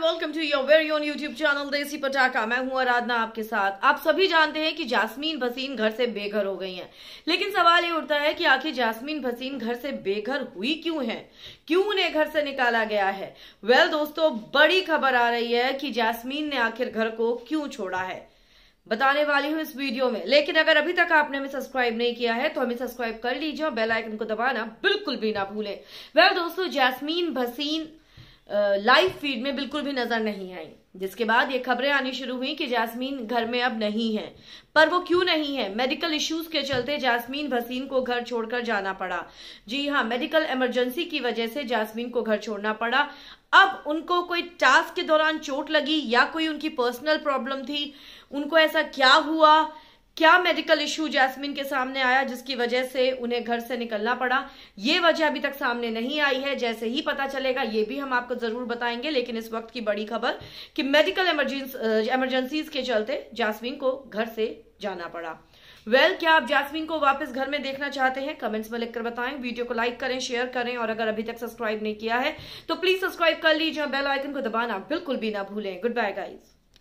welcome to your very own YouTube channel Desi Patakha मैं हूं आराधना आपके साथ आप सभी जानते हैं कि जासमीन भसीन घर से बेघर हो गई हैं लेकिन सवाल ये उठता है कि आखिर जासमीन भसीन घर से बेघर हुई क्यों है क्यों उन्हें घर से निकाला गया है वेल well, दोस्तों बड़ी खबर आ रही है कि जासमीन ने आखिर घर को क्यों छोड़ा है बताने वाली हूँ इस वीडियो में लेकिन अगर अभी तक आपने हमें सब्सक्राइब नहीं किया है तो हमें सब्सक्राइब कर लीजिए और बेल आइकन को दबाना बिल्कुल भी ना भूलें वह दोस्तों जैस्मीन भसीन लाइव फीड में बिल्कुल भी नजर नहीं आई जिसके बाद ये खबरें आनी शुरू हुई कि जासमीन घर में अब नहीं है पर वो क्यों नहीं है मेडिकल इश्यूज के चलते जासमीन भसीन को घर छोड़कर जाना पड़ा जी हाँ मेडिकल इमरजेंसी की वजह से जासमीन को घर छोड़ना पड़ा अब उनको कोई टास्क के दौरान चोट लगी या कोई उनकी पर्सनल प्रॉब्लम थी उनको ऐसा क्या हुआ क्या मेडिकल इश्यू जैस्मिन के सामने आया जिसकी वजह से उन्हें घर से निकलना पड़ा ये वजह अभी तक सामने नहीं आई है जैसे ही पता चलेगा ये भी हम आपको जरूर बताएंगे लेकिन इस वक्त की बड़ी खबर कि मेडिकल इमरजेंसीज uh, के चलते जैस्मिन को घर से जाना पड़ा वेल well, क्या आप जैस्मिन को वापस घर में देखना चाहते हैं कमेंट्स में लिखकर बताएं वीडियो को लाइक करें शेयर करें और अगर अभी तक सब्सक्राइब नहीं किया है तो प्लीज सब्सक्राइब कर लीजिए बेल आइकन को दबाना बिल्कुल भी ना भूलें गुड बाय गाइज